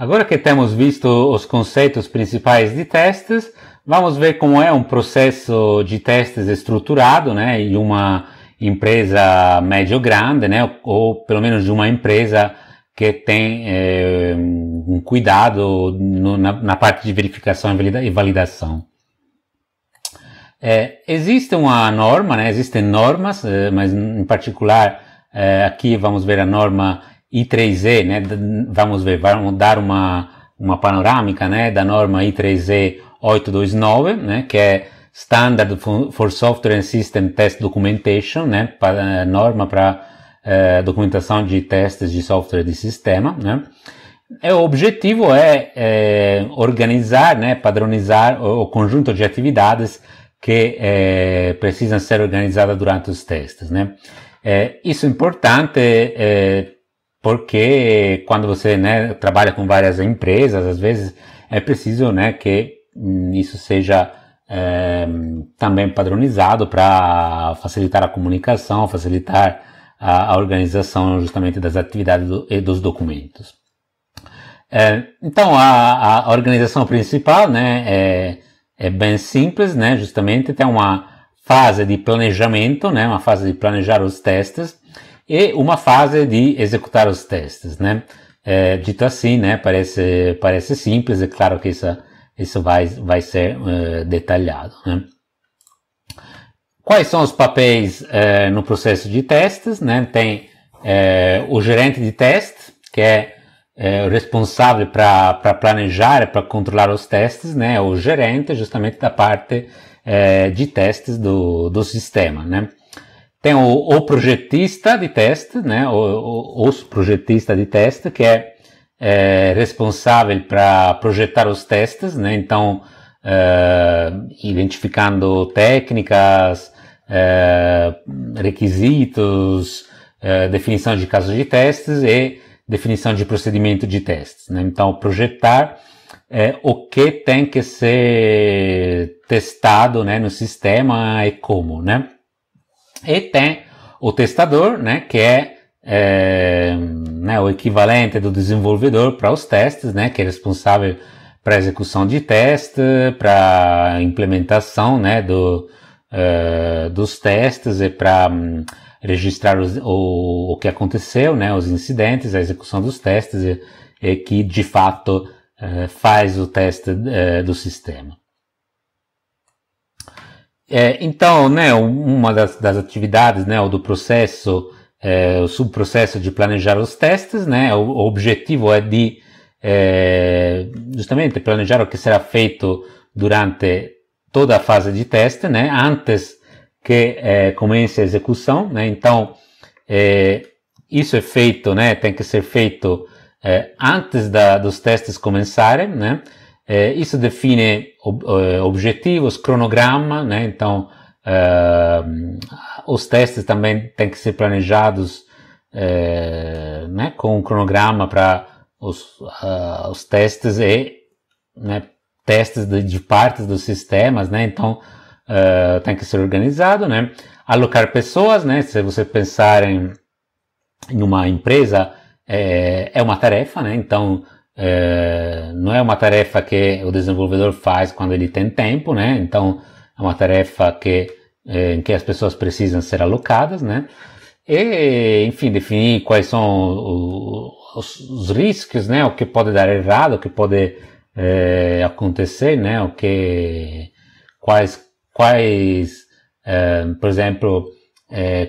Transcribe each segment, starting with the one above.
Agora que temos visto os conceitos principais de testes, vamos ver como é um processo de testes estruturado, né, em uma empresa médio-grande, né, ou pelo menos de uma empresa que tem é, um cuidado no, na, na, parte de verificação e validação. É, existe uma norma, né, existem normas, eh, mas em particular é, aqui vamos ver a norma I3E, né? Vamos ver, vamos dar uma, uma panorâmica, né? Da norma I3E 829, né? Que é Standard for Software and System Test Documentation, né? Eh, norma para eh, documentação de testes de software de sistema, né? E é, o objetivo é, é, organizar, né, padronizar o, o, conjunto de atividades que eh, precisam ser organizadas durante os testes, né? É, isso é importante porque quando você né, trabalha com várias empresas, às vezes é preciso né, que hum, isso seja é, também padronizado para facilitar a comunicação, facilitar a, a, organização justamente das atividades do, e dos documentos. É, então, a, a, organização principal né, é, é bem simples, né, justamente tem uma fase de planejamento, né, uma fase de planejar os testes, e uma fase de executar os testes, né? É, dito assim, né? Parece, parece simples, é claro que isso, isso vai, vai ser uh, detalhado, né? Quais são os papéis uh, no processo de testes, né? Tem uh, o gerente de teste, que é responsável para planejar, para controlar os testes, né? O gerente, justamente da parte de testes do, do sistema, né? Tem o, o projetista de teste, né? O, o, projetista de teste, que é, é responsável para projetar os testes, né? Então, é, identificando técnicas, é, requisitos, é, definição de casos de testes e definição de procedimento de testes. Né? Então, projetar é, o que tem que ser testado né, no sistema e como, né? E tem o testador, né, que é, é né, o equivalente do desenvolvedor para os testes, né, que é responsável para execução de teste, para implementação, né, do, uh, dos testes e para um, registrar os, o, o que aconteceu, né, os incidentes, a execução dos testes e, e que de fato uh, faz o teste uh, do sistema. É, então, né, uma das, das atividades, né, ou do processo, é, o subprocesso de planejar os testes, né, o, o objetivo é de é, justamente planejar o que será feito durante toda a fase de teste, né, antes que é, comece a execução, né, então é, isso é feito, né, tem que ser feito é, antes da, dos testes começarem, né, é, isso define ob, é, objetivos, cronograma, né? Então, é, os testes também têm que ser planejados né? com um cronograma para os, uh, os testes e né? testes de, de, partes dos sistemas, né? Então, uh, tem que ser organizado, né? Alocar pessoas, né? Se você pensar em, em uma empresa, é, é uma tarefa, né? Então, é, eh, não é uma tarefa que o desenvolvedor faz quando ele tem tempo, né? Então, é uma tarefa que, é, eh, em que as pessoas precisam ser alocadas, né? E, enfim, definir quais são os, os riscos, né? O que pode dar errado, o que pode é, acontecer, né? O que, quais, quais, por exemplo,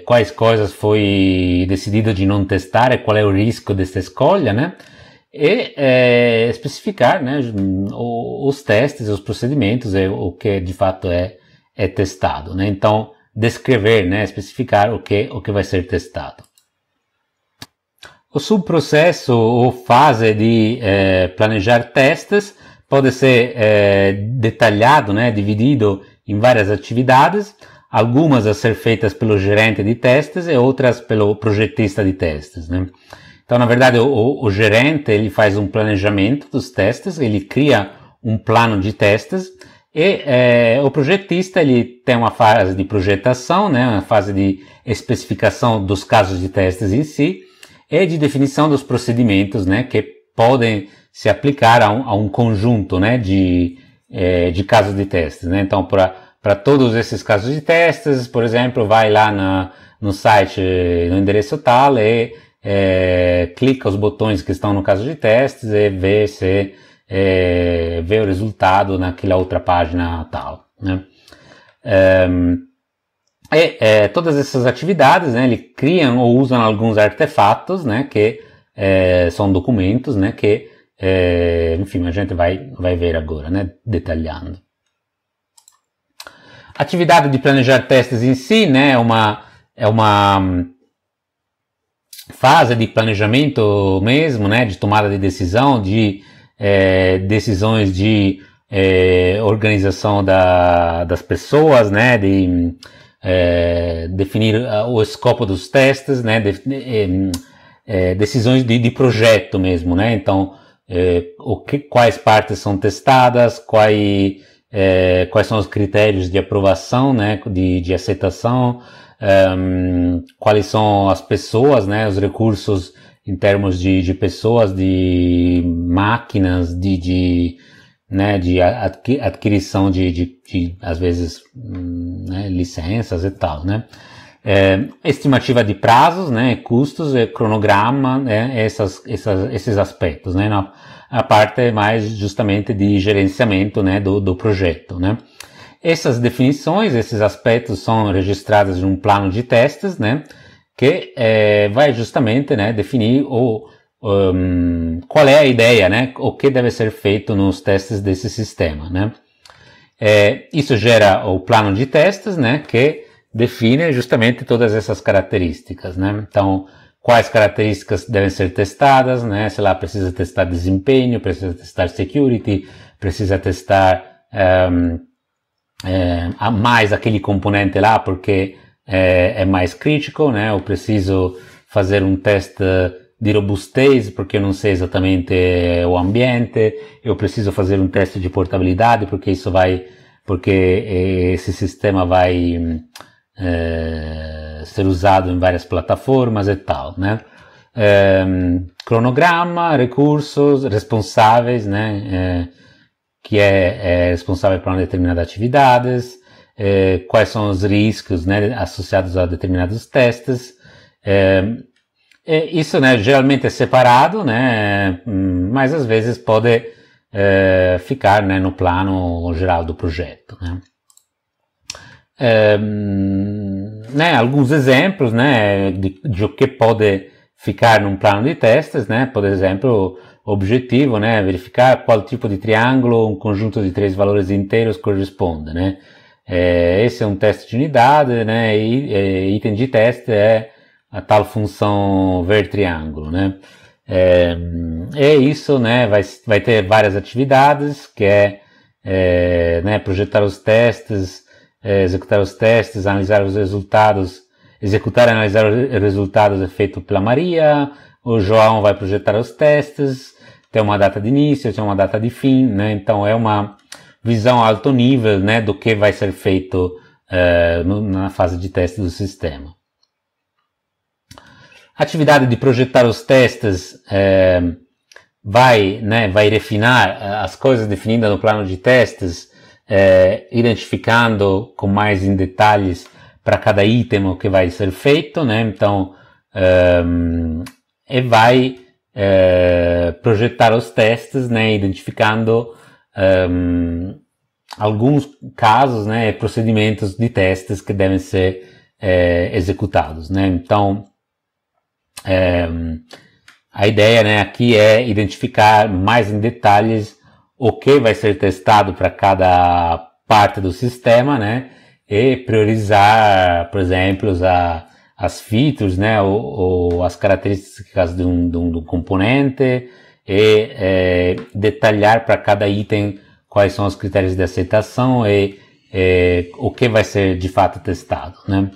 quais coisas foi decidido de não testar e qual é o risco dessa escolha, né? e é, especificar né, os testes, os procedimentos, é o que de fato é, é testado. Né? Então, descrever, né, especificar o que, o que vai ser testado. O subprocesso ou fase de é, planejar testes pode ser é, detalhado, né, dividido em várias atividades, algumas a ser feitas pelo gerente de testes e outras pelo projetista de testes. Né? Então, na verdade, o, o gerente ele faz um planejamento dos testes, ele cria um plano de testes e é, o projetista ele tem uma fase de projetação, né, uma fase de especificação dos casos de testes em si e de definição dos procedimentos, né, que podem se aplicar a um, a um conjunto, né, de, é, de casos de testes, né. Então, para todos esses casos de testes, por exemplo, vai lá na, no site, no endereço tal e é, clica os botões que estão no caso de testes e vê se é, vê o resultado naquela outra página tal. Né? É, e, é, é, todas essas atividades, né, ele criam ou usam alguns artefatos, né, que é, são documentos, né, que enfim a gente vai vai ver agora, né, detalhando. Atividade de planejar testes em si, né, é uma é uma fase de planejamento mesmo, né, de tomada de decisão, de é, decisões de é, organização da, das pessoas, né, de é, definir ah, o escopo dos testes, né, de, é, é, decisões de, de, projeto mesmo, né, então é, o que, quais partes são testadas, quais quais são os critérios de aprovação, né, de, de aceitação, um, quais são as pessoas, né, os recursos em termos de, de pessoas, de máquinas, de, de, né, de adquirição de, de, de às vezes, hum, né, licenças e tal, né. É, estimativa de prazos, né, custos, é, cronograma, né, essas, essas, esses aspectos, né, na, a parte mais justamente de gerenciamento, né, do, do projeto, né. Essas definições, esses aspectos são registrados em um plano de testes, né? Que é, vai justamente né, definir o, um, qual é a ideia, né? O que deve ser feito nos testes desse sistema, né? É, isso gera o plano de testes, né? Que define justamente todas essas características, né? Então, quais características devem ser testadas, né? Sei lá, precisa testar desempenho, precisa testar security, precisa testar um, é, mais aquele componente lá porque é, é, mais crítico, né? Eu preciso fazer um teste de robustez porque eu não sei exatamente é, o ambiente. Eu preciso fazer um teste de portabilidade porque isso vai, porque é, esse sistema vai é, ser usado em várias plataformas e tal, né? É, cronograma, recursos, responsáveis, né? que é, é responsável por uma determinadas atividades, é, quais são os riscos né, associados a determinados testes. É, é, isso né, geralmente é separado, né, mas às vezes pode é, ficar né, no plano geral do projeto. Né. né, alguns exemplos né, de, de o que pode ficar num plano de testes, né? Por exemplo, objetivo, né? verificar qual tipo de triângulo um conjunto de três valores inteiros corresponde. Né? É, esse é um teste de unidade, né? e é, item de teste é a tal função ver triângulo. Né? É, é isso, né? vai, vai ter várias atividades, que é, é né? projetar os testes, é, executar os testes, analisar os resultados, executar e analisar os resultados feitos pela Maria, o João vai projetar os testes, tem uma data de início, tem uma data de fim, né? Então é uma visão alto nível, né, do que vai ser feito uh, no, na fase de teste do sistema. A atividade de projetar os testes eh, vai, né, vai refinar eh, as coisas definidas no plano de testes, identificando com mais em detalhes para cada item o que vai ser feito, né? Então um, e vai eh, os testes, né, identificando um, ehm, alguns casos, né, procedimentos de testes que devem ser eh, executados, né. Então, eh, a ideia, né, aqui é identificar mais em detalhes o que vai ser testado para cada parte do sistema, né, e priorizar, por exemplo, a ah, as features, né, ou, ou as características de um, de um, de um componente e é, detalhar para cada item quais são os critérios de aceitação e é, o que vai ser de fato testado, né.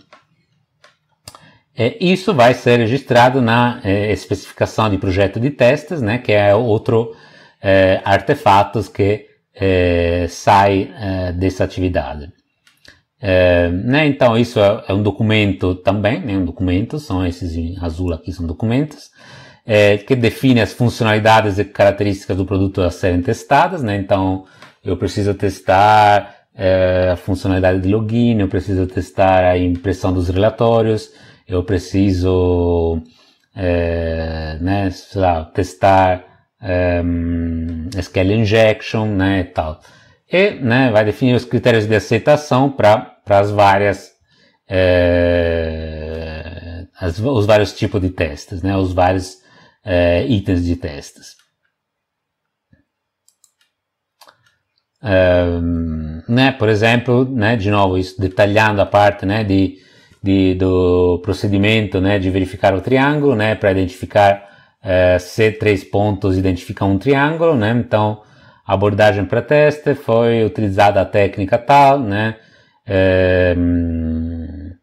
É, isso vai ser registrado na é, especificação de projeto de testes, né, que é outro é, artefatos que é, sai dessa atividade. É, né? Então, isso é, é, um documento também, né? um documento, são esses em azul aqui, são documentos, é, que define as funcionalidades e características do produto a serem testadas, né? Então, eu preciso testar eh, a funcionalidade de login, eu preciso testar a impressão dos relatórios, eu preciso, né, sei lá, testar SQL injection, né, e tal e né, vai definir os critérios de aceitação para para as várias é, as, os vários tipos de testes, né? Os vários é, itens de testes. Um, né, por exemplo, né, de novo, isso detalhando a parte né, de, de, do procedimento né, de verificar o triângulo, né, para identificar é, se três pontos identificam um triângulo, né, então a abordagem para teste foi utilizada a técnica tal, né, Ehm,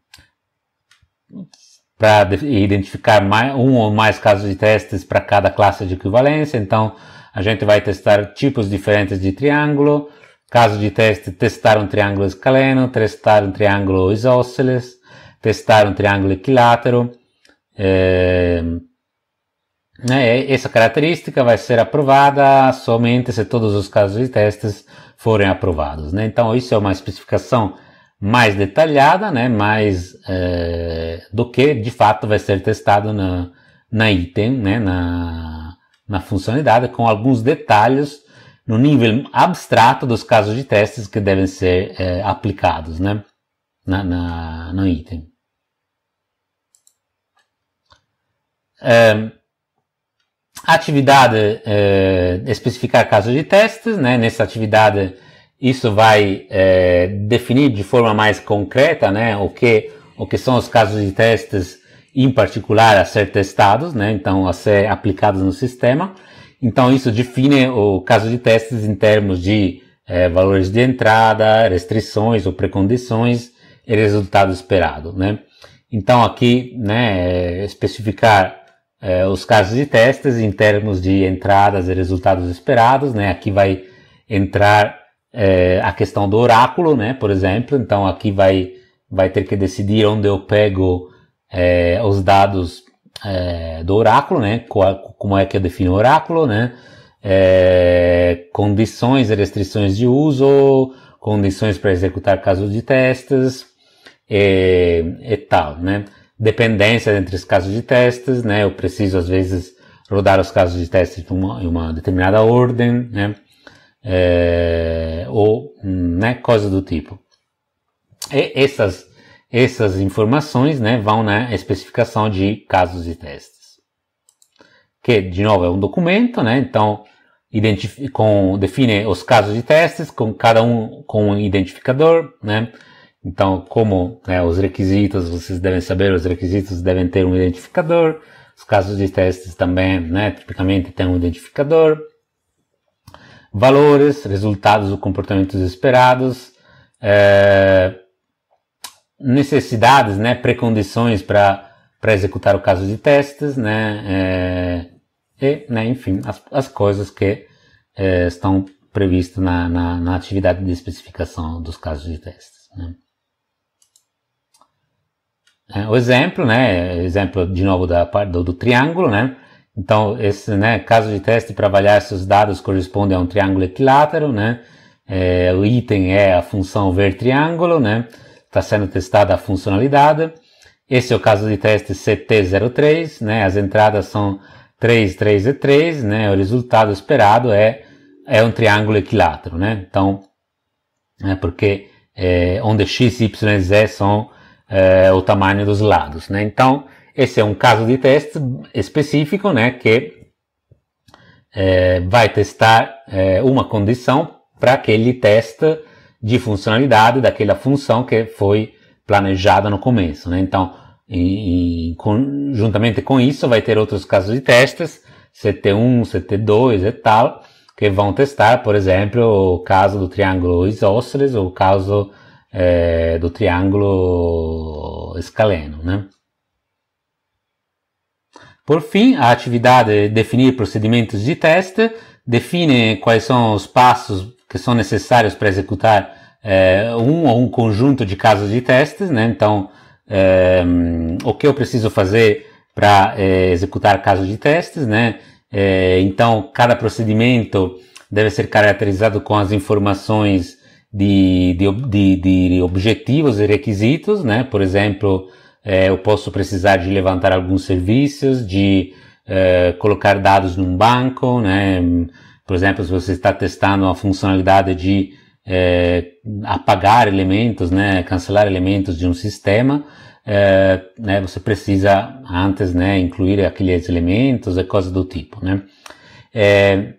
para identificar mais, um ou mais casos de testes para cada classe de equivalência. Então, a gente vai testar tipos diferentes de triângulo, caso de teste, testar um triângulo escaleno, testar um triângulo isósceles, testar um triângulo equilátero. É, essa característica vai ser aprovada somente se todos os casos de testes forem aprovados. Né? Então, isso é uma especificação mais detalhada, né, mais é, do que de fato vai ser testado na, na item, né, na, na funcionalidade, com alguns detalhes no nível abstrato dos casos de testes que devem ser é, aplicados né, na, na, no item. É, atividade, é, especificar casos de testes, né, nessa atividade isso vai é, definir de forma mais concreta né, o, que, o que são os casos de testes em particular a ser testados, né, então a ser aplicados no sistema. Então isso define o caso de testes em termos de é, valores de entrada, restrições ou precondições e resultado esperado. Né? Então aqui né, é, especificar é, os casos de testes em termos de entradas e resultados esperados, né? aqui vai entrar é, a questão do oráculo, né? Por exemplo, então aqui vai, vai ter que decidir onde eu pego é, os dados é, do oráculo, né? Qual, como é que eu defino o oráculo, né? É, condições e restrições de uso, condições para executar casos de testes e, é, e tal, né? Dependência entre os casos de testes, né? Eu preciso às vezes rodar os casos de testes em uma, em uma determinada ordem, né? eh, ou né, coisa do tipo. E essas, essas informações né, vão na especificação de casos de testes, que de novo é um documento, né, então com, define os casos de testes, com cada um com um identificador, né, então, como né, os requisitos, vocês devem saber, os requisitos devem ter um identificador, os casos de testes também, né, tipicamente tem um identificador, valores, resultados ou comportamentos esperados, é, necessidades, né, precondições para executar o caso de testes, né, é, e, né, enfim, as, as coisas que é, estão previstas na, na, na, atividade de especificação dos casos de testes. Né. É, o exemplo, né, é, exemplo de novo da do, do triângulo, né, então, esse né, caso de teste para avaliar se os dados correspondem a um triângulo equilátero, né? É, o item é a função ver triângulo, né? Está sendo testada a funcionalidade. Esse é o caso de teste CT03, né? As entradas são 3, 3 e 3, né? O resultado esperado é, é um triângulo equilátero, né? Então, é porque é, onde x, y e z são é, o tamanho dos lados, né? Então, esse é um caso de teste específico, né, que é, vai testar é, uma condição para aquele teste de funcionalidade daquela função que foi planejada no começo, né? Então, e, com, juntamente com isso, vai ter outros casos de testes, CT1, CT2 e tal, que vão testar, por exemplo, o caso do triângulo isósceles ou o caso é, do triângulo escaleno, né? Por fim, a atividade definir procedimentos de teste define quais são os passos que são necessários para executar é, eh, um ou um conjunto de casos de testes, né? Então, é, o que eu preciso fazer para é, eh, executar casos de testes, né? Eh, então, cada procedimento deve ser caracterizado com as informações de, de, de, de objetivos e requisitos, né? Por exemplo, é, eu posso precisar de levantar alguns serviços, de é, colocar dados num banco, né? Por exemplo, se você está testando uma funcionalidade de é, apagar elementos, né? Cancelar elementos de um sistema, é, né? Você precisa antes, né? Incluir aqueles elementos e coisas do tipo, né? É,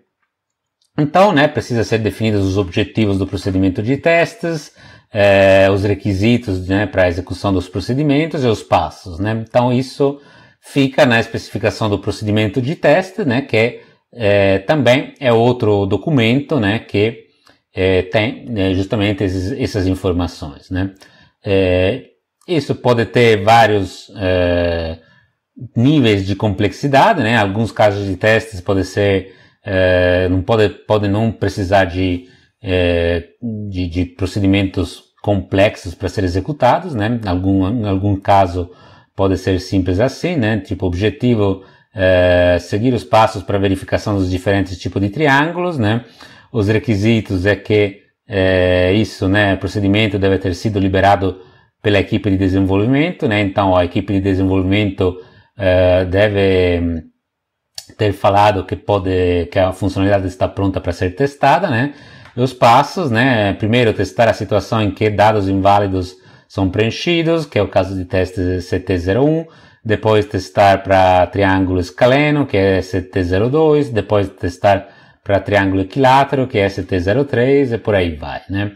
então, né? Precisa ser definidos os objetivos do procedimento de testes, é, os requisitos né, para a execução dos procedimentos e os passos. Né? Então, isso fica na especificação do procedimento de teste, né, que é, também é outro documento né, que é, tem né, justamente esses, essas informações. Né? isso pode ter vários níveis de complexidade, né? alguns casos de testes pode ser, não pode, pode não precisar de é, de, de, procedimentos complexos para serem executados, né? Algum, em algum caso pode ser simples assim, né? Tipo objetivo é, seguir os passos para verificação dos diferentes tipos de triângulos, né? Os requisitos é que é, isso, né? Procedimento deve ter sido liberado pela equipe de desenvolvimento, né? Então a equipe de desenvolvimento é, deve ter falado que pode que a funcionalidade está pronta para ser testada, né? os passos, né? Primeiro, testar a situação em que dados inválidos são preenchidos, que é o caso de teste CT01, depois testar para triângulo escaleno, que é CT02, depois testar para triângulo equilátero, que é ct 03 e por aí vai, né?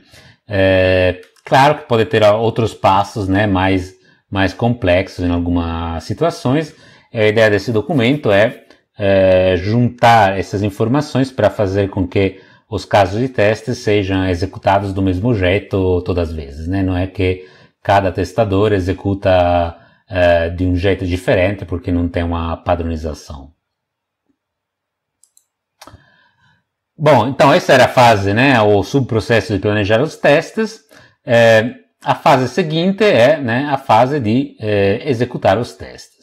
É, claro que pode ter outros passos, né, mais, mais complexos em algumas situações. A ideia desse documento é, é juntar essas informações para fazer com que os casos de teste sejam executados do mesmo jeito todas as vezes, né? Não é que cada testador executa é, de um jeito diferente porque não tem uma padronização. Bom, então essa era a fase, né, o subprocesso de planejar os testes. É, a fase seguinte é né, a fase de é, executar os testes.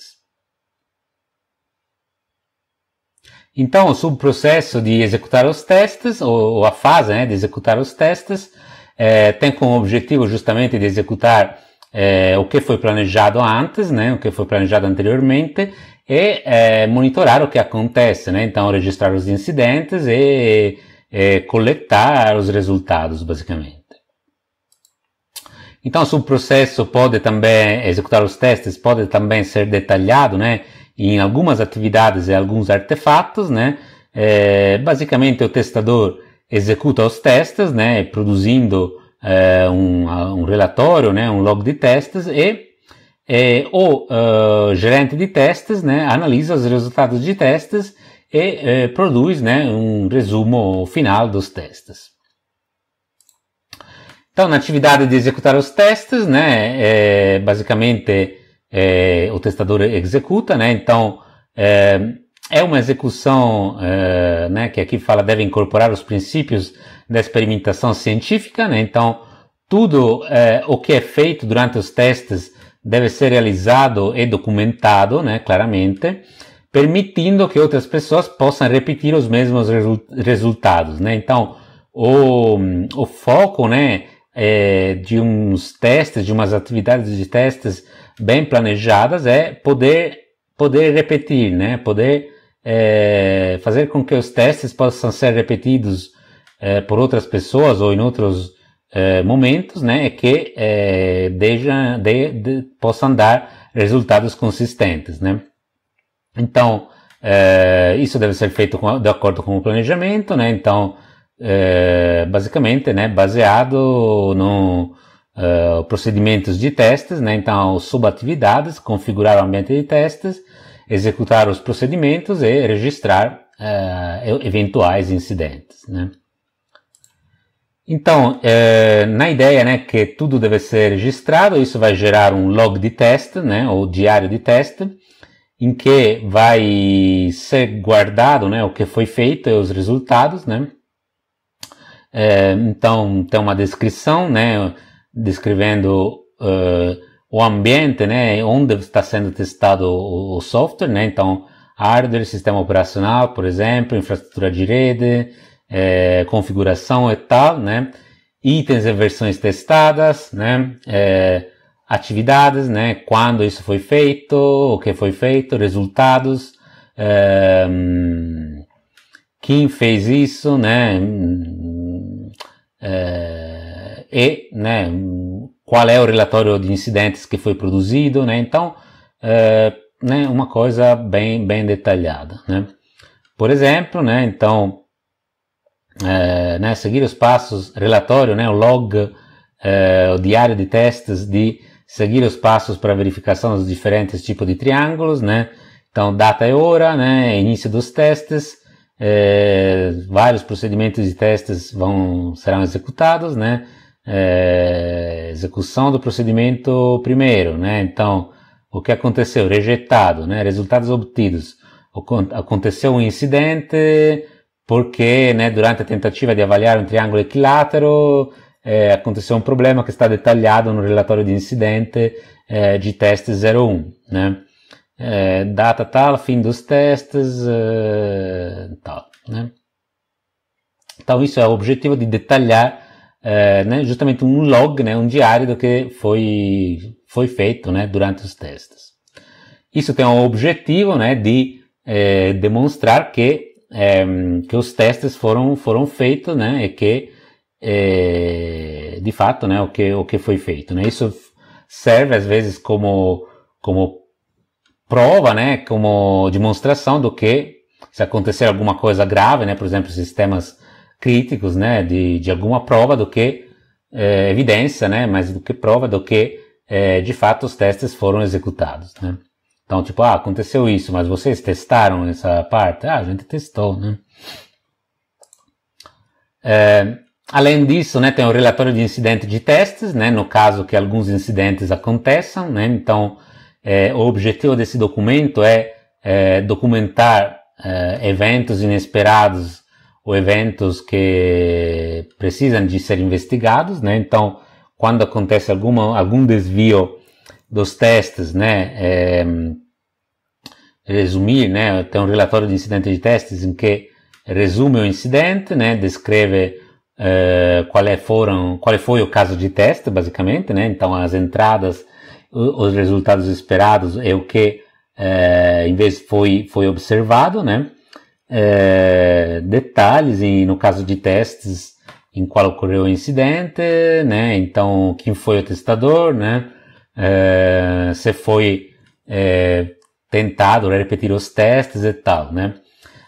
Então, o subprocesso de executar os testes, ou, ou a fase né, de executar os testes, é, tem como objetivo justamente de executar é, o que foi planejado antes, né, o que foi planejado anteriormente, e é, monitorar o que acontece, né? então registrar os incidentes e, e coletar os resultados, basicamente. Então, o subprocesso pode também executar os testes, pode também ser detalhado, né? em algumas atividades e alguns artefatos, né? É, basicamente o testador executa os testes, né? Produzindo é, um, um, relatório, né? Um log de testes e é, o uh, gerente de testes, né? Analisa os resultados de testes e é, produz, né? Um resumo final dos testes. Então, na atividade de executar os testes, né? É, basicamente é, o testador executa, né? Então, é, é uma execução, é, né, que aqui fala deve incorporar os princípios da experimentação científica, né? Então, tudo é, o que é feito durante os testes deve ser realizado e documentado, né, claramente, permitindo que outras pessoas possam repetir os mesmos resu resultados, né? Então, o, o foco, né, é, de uns testes, de umas atividades de testes bem planejadas é poder, poder repetir, né? Poder é, fazer com que os testes possam ser repetidos é, por outras pessoas ou em outros é, momentos, né? Que é, deja, de, de, possam dar resultados consistentes, né? Então, isso deve ser feito com, de acordo com o planejamento, né? Então, basicamente, né? Baseado no uh, procedimentos de testes, né? então subatividades, configurar o ambiente de testes, executar os procedimentos e registrar uh, eventuais incidentes. Né? Então, eh, na ideia né, que tudo deve ser registrado, isso vai gerar um log de teste, né, ou diário de teste, em que vai ser guardado né, o que foi feito e os resultados. Né? então, tem uma descrição, né, descrevendo uh, eh, o ambiente, né, onde está sendo testado o, o, software, né, então hardware, sistema operacional, por exemplo, infraestrutura de rede, é, configuração e tal, né, itens e versões testadas, né, é, atividades, né, quando isso foi feito, o que foi feito, resultados, é, quem fez isso, né, é, e né, qual é o relatório de incidentes que foi produzido, né? Então, é, né, uma coisa bem, bem detalhada, né? Por exemplo, né, então, é, né, seguir os passos, relatório, né, o log, é, o diário de testes de seguir os passos para verificação dos diferentes tipos de triângulos, né, então data e hora, né, início dos testes, vários procedimentos de testes vão, serão executados, né, execução eh, do procedimento primeiro, né? Então, o que aconteceu? Rejeitado, né? Resultados obtidos. aconteceu um incidente porque, né, durante a tentativa de avaliar um triângulo equilátero, eh, aconteceu um problema que está detalhado no relatório de incidente eh, de teste 01, né? data tal, fim dos testes, tal, né? Então, isso é o objetivo de detalhar é, né, justamente um log, né, um diário do que foi, foi feito né, durante os testes. Isso tem o objetivo né, de é, demonstrar que, é, que os testes foram, foram feitos né, e que, é, de fato, né, o, que, o que foi feito. Né. Isso serve, às vezes, como, como prova, né, como demonstração do que, se acontecer alguma coisa grave, né, por exemplo, sistemas críticos, né, de, de alguma prova do que é, evidência, né, mas do que prova do que é, de fato os testes foram executados, né. Então, tipo, ah, aconteceu isso, mas vocês testaram essa parte? Ah, a gente testou, né. É, além disso, né, tem o relatório de incidente de testes, né, no caso que alguns incidentes aconteçam, né, então é, o objetivo desse documento é, é documentar eventos inesperados ou eventos que precisam de ser investigados, né? Então, quando acontece alguma, algum desvio dos testes, né? É, resumir, né? Tem um relatório de incidente de testes em que resume o incidente, né? Descreve uh, qual, é foram, qual é, foi o caso de teste, basicamente, né? Então, as entradas, os resultados esperados e o que, uh, em vez, foi, foi observado, né? é, detalhes em, no caso de testes em qual ocorreu o incidente, né? Então, quem foi o testador, né? É, se foi é, tentado né, repetir os testes e tal, né?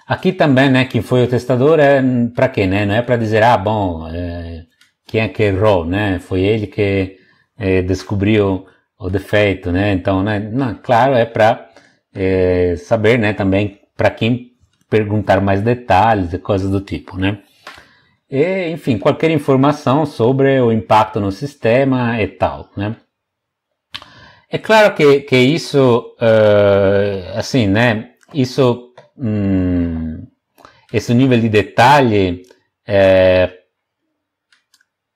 Aqui também, né? Quem foi o testador é para quê, né? Não é para dizer, ah, bom, é, quem é que errou, né? Foi ele que é, descobriu o defeito, né? Então, né? Não, claro, é para é, saber, né? Também para quem perguntar mais detalhes e coisas do tipo, né? E, enfim, qualquer informação sobre o impacto no sistema e tal, né? É claro que, que isso, uh, assim, né? Isso, hum, esse nível de detalhe é,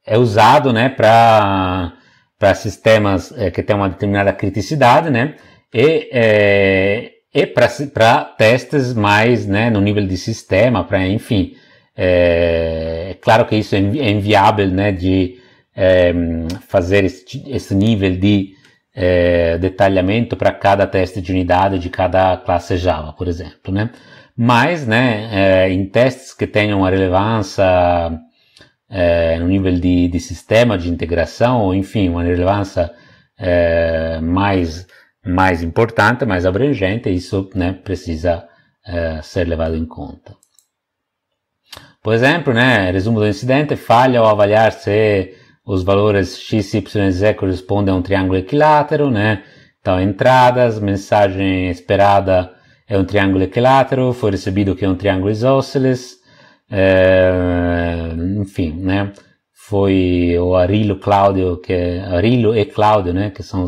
é usado, né, para para sistemas é, que têm uma determinada criticidade, né? E é, e para testes mais né, no nível de sistema, para enfim. É, é, claro que isso é, é inviável né, de é, fazer esse, esse, nível de é, detalhamento para cada teste de unidade de cada classe Java, por exemplo. Né? Mas né, é, em testes que tenham uma relevância é, no nível de, de, sistema de integração, ou enfim, uma relevância mais mais importante, mais abrangente, isso né, precisa eh, ser levado em conta. Por exemplo, né, resumo do incidente, falha ao avaliar se os valores x, y e z correspondem a um triângulo equilátero, né? Então, entradas, mensagem esperada é um triângulo equilátero, foi recebido que é um triângulo isósceles, é, enfim, né? Foi o Arilo, que é Arilo e Cláudio, né? Que são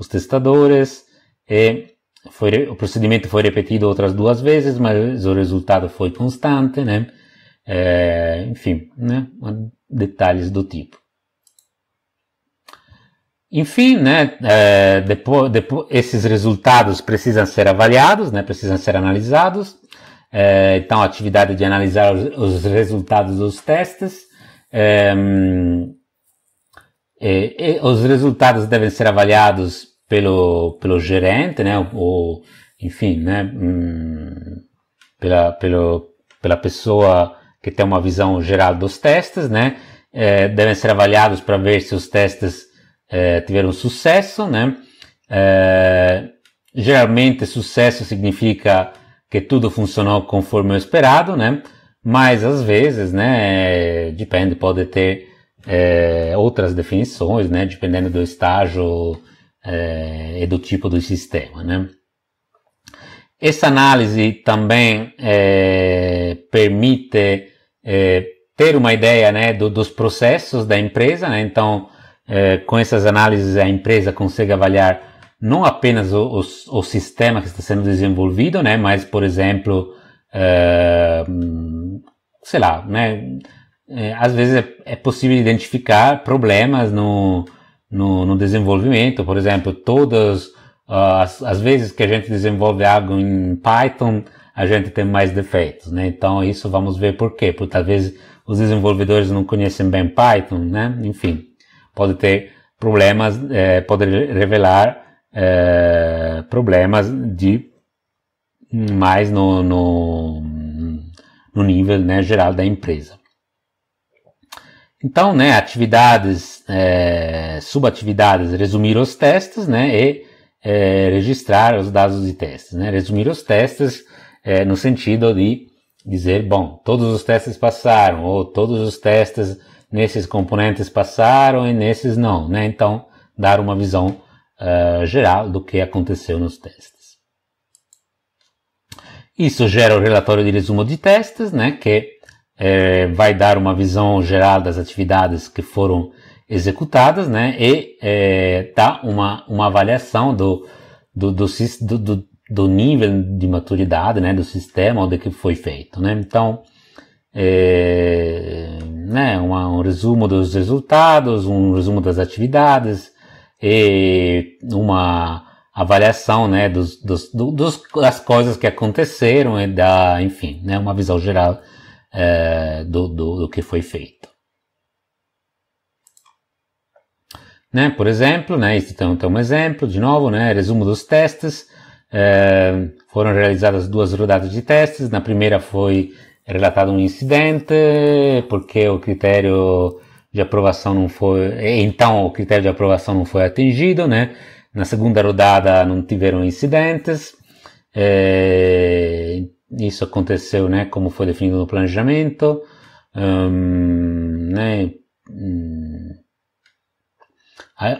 os testadores e foi, o procedimento foi repetido outras duas vezes, mas o resultado foi constante, né? É, enfim, né? detalhes do tipo. Enfim, né? É, depois, depois, esses resultados precisam ser avaliados, né? Precisam ser analisados. É, então, a atividade de analisar os, os resultados dos testes. É, hum, é, os resultados devem ser avaliados pelo, pelo gerente, né, ou, enfim, né, hum, pela, pelo, pela pessoa que tem uma visão geral dos testes, né, é, devem ser avaliados para ver se os testes é, tiveram sucesso, né, é, geralmente sucesso significa que tudo funcionou conforme o esperado, né, mas às vezes, né, depende, pode ter é, outras definições, né, dependendo do estágio e é, é do tipo do sistema. Né? Essa análise também é, permite ter uma ideia né, do, dos processos da empresa, né? então, com essas análises, a empresa consegue avaliar não apenas o, o, o sistema que está sendo desenvolvido, né, mas, por exemplo, sei lá, né, às vezes é, possível identificar problemas no, no, no desenvolvimento. Por exemplo, todas uh, as, as, vezes que a gente desenvolve algo em Python, a gente tem mais defeitos, né? Então isso vamos ver por quê. Porque talvez os desenvolvedores não conhecem bem Python, né? Enfim, pode ter problemas, é, pode revelar é, problemas de mais no, no, no nível né, geral da empresa. Então, né, atividades, é, subatividades, resumir os testes, né, e é, registrar os dados de testes, né, resumir os testes é, no sentido de dizer, bom, todos os testes passaram, ou todos os testes nesses componentes passaram e nesses não, né, então dar uma visão uh, geral do que aconteceu nos testes. Isso gera o relatório de resumo de testes, né, que é, vai dar uma visão geral das atividades que foram executadas, né? E é, dá uma, uma avaliação do, do, do, do, do nível de maturidade, né? Do sistema onde que foi feito, né? Então, é, né? Uma, um resumo dos resultados, um resumo das atividades e uma avaliação, né? Dos, dos, dos das coisas que aconteceram e da, enfim, né? Uma visão geral é, do, do, do, que foi feito. Né, por exemplo, né, então, tem então é um exemplo, de novo, né, resumo dos testes, é, foram realizadas duas rodadas de testes, na primeira foi relatado um incidente, porque o critério de aprovação não foi, então o critério de aprovação não foi atingido, né, na segunda rodada não tiveram incidentes, é, isso aconteceu, né, como foi definido no planejamento, um, ehm, né, hum,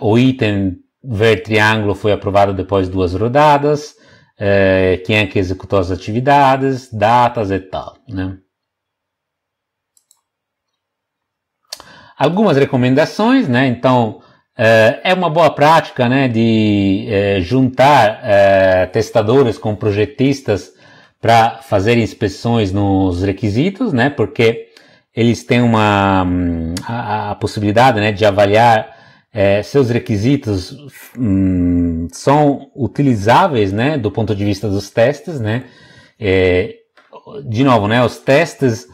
o item ver triângulo foi aprovado depois de duas rodadas, é, quem é que executou as atividades, datas e tal, né. Algumas recomendações, né, então eh, é uma boa prática, né, de eh, juntar é, testadores com projetistas para fazer inspeções nos requisitos, né? Porque eles têm uma hum, a, a possibilidade, né, de avaliar é, seus requisitos hum, são utilizáveis, né, do ponto de vista dos testes, né? É, de novo, né, os testes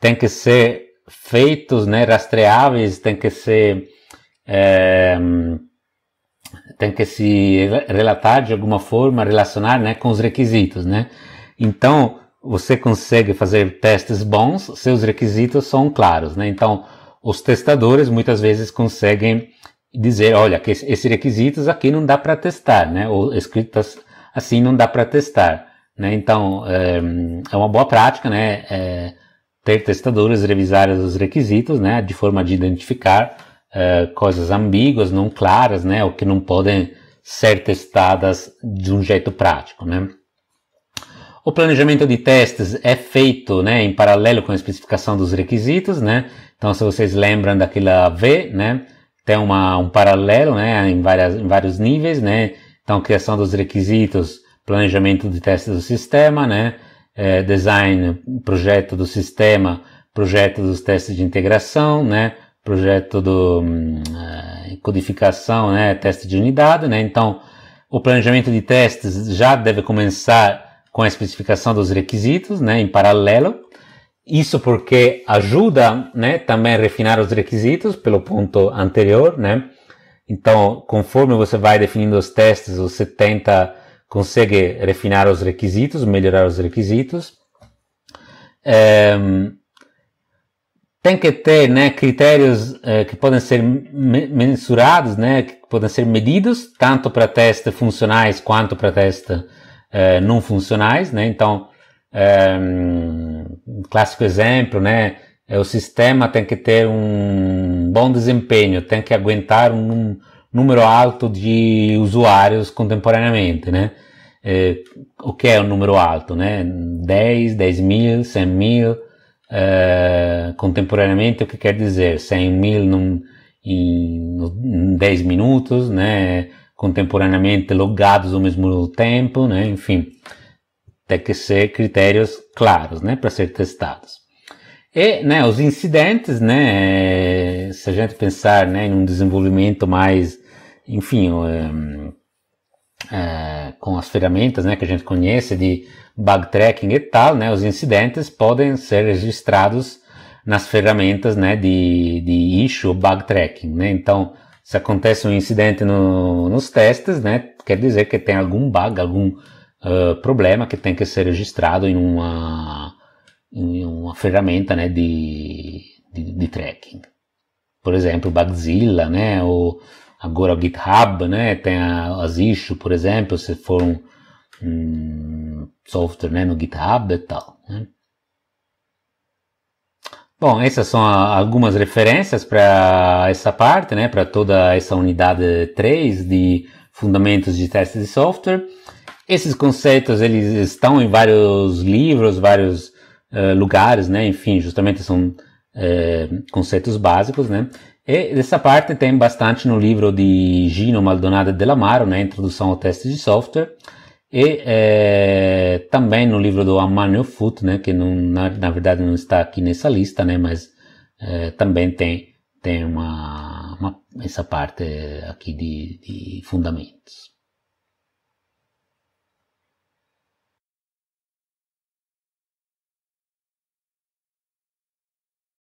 têm que ser feitos, né, rastreáveis, têm que ser é, tem hum, que se relatar de alguma forma, relacionar né, com os requisitos, né? Então, você consegue fazer testes bons, seus requisitos são claros, né? Então, os testadores muitas vezes conseguem dizer, olha, que esses requisitos aqui não dá para testar, né? Ou escritas assim não dá para testar, né? Então, eh, é, uma boa prática, né? É, ter testadores revisar os requisitos, né? De forma de identificar é, coisas ambíguas, não claras, né? Ou que não podem ser testadas de um jeito prático, né? O planejamento de testes é feito né, em paralelo com a especificação dos requisitos, né? Então, se vocês lembram daquela V, né? Tem uma, um paralelo, né? Em, várias, em vários níveis, né? Então, criação dos requisitos, planejamento de testes do sistema, né? É, design, projeto do sistema, projeto dos testes de integração, né? Projeto do hum, é, codificação, né? Teste de unidade, né? Então, o planejamento de testes já deve começar com a especificação dos requisitos, né, em paralelo. Isso porque ajuda, né, também a refinar os requisitos pelo ponto anterior, né? Então, conforme você vai definindo os testes, você tenta consegue refinar os requisitos, melhorar os requisitos. É, tem que ter né, critérios eh, que podem ser mensurados, né, que podem ser medidos, tanto para testes funcionais quanto para testes uh, não funcionais, né? Então, um, eh, clássico exemplo, né? É, o sistema tem que ter um bom desempenho, tem que aguentar um número alto de usuários contemporaneamente, né? É, o que é um número alto, né? 10, 10 mil, 100 mil uh, contemporaneamente, o que quer dizer? 100 mil num, em, em 10 minutos, né? contemporaneamente logados ao mesmo tempo, né? enfim, tem que ser critérios claros né? para ser testados. E né, os incidentes, né, eh, se a gente pensar né, em um desenvolvimento mais, enfim, um, ehm, é, eh, com as ferramentas né, que a gente conhece de bug tracking e tal, né, os incidentes podem ser registrados nas ferramentas né, de, de issue bug tracking. Né? Então, se acontece um incidente no, nos testes, né, quer dizer que tem algum bug, algum uh, problema que tem que ser registrado em uma, em uma ferramenta né, de, de, de tracking. Por exemplo, Bugzilla, né, ou agora o GitHub, né, tem a, as issues, por exemplo, se for um, um software né, no GitHub e tal. Né. Bom, essas são algumas referências para essa parte, né, para toda essa unidade 3 de fundamentos de teste de software. Esses conceitos eles estão em vários livros, vários uh, lugares, né, enfim, justamente são uh, conceitos básicos, né. E dessa parte tem bastante no livro de Gino Maldonado de Lamaro, né, Introdução ao Teste de Software. E é, também no livro do Amanio Foot, né, que não, na, na, verdade não está aqui nessa lista, né, mas é, também tem, tem uma, uma, essa parte é, aqui de, de fundamentos.